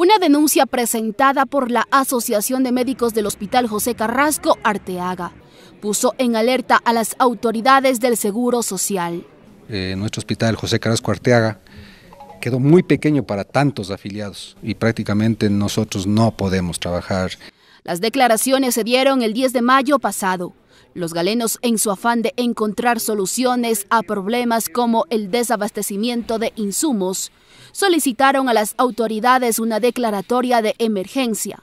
Una denuncia presentada por la Asociación de Médicos del Hospital José Carrasco Arteaga puso en alerta a las autoridades del Seguro Social. Eh, nuestro hospital José Carrasco Arteaga quedó muy pequeño para tantos afiliados y prácticamente nosotros no podemos trabajar. Las declaraciones se dieron el 10 de mayo pasado. Los galenos, en su afán de encontrar soluciones a problemas como el desabastecimiento de insumos, solicitaron a las autoridades una declaratoria de emergencia.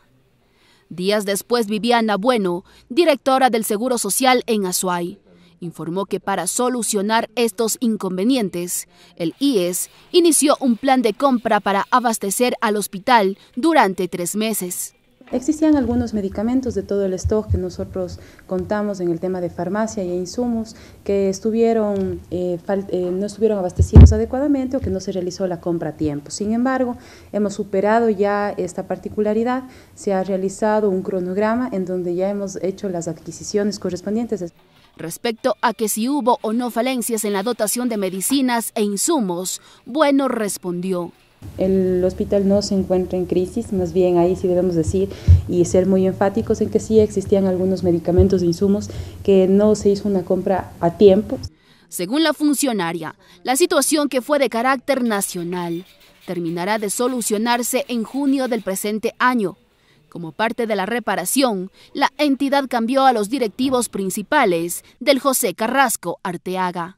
Días después, Viviana Bueno, directora del Seguro Social en Azuay, informó que para solucionar estos inconvenientes, el IES inició un plan de compra para abastecer al hospital durante tres meses. Existían algunos medicamentos de todo el stock que nosotros contamos en el tema de farmacia e insumos que eh, eh, no estuvieron abastecidos adecuadamente o que no se realizó la compra a tiempo. Sin embargo, hemos superado ya esta particularidad, se ha realizado un cronograma en donde ya hemos hecho las adquisiciones correspondientes. Respecto a que si hubo o no falencias en la dotación de medicinas e insumos, Bueno respondió el hospital no se encuentra en crisis, más bien ahí sí debemos decir y ser muy enfáticos en que sí existían algunos medicamentos e insumos que no se hizo una compra a tiempo. Según la funcionaria, la situación que fue de carácter nacional terminará de solucionarse en junio del presente año. Como parte de la reparación, la entidad cambió a los directivos principales del José Carrasco Arteaga.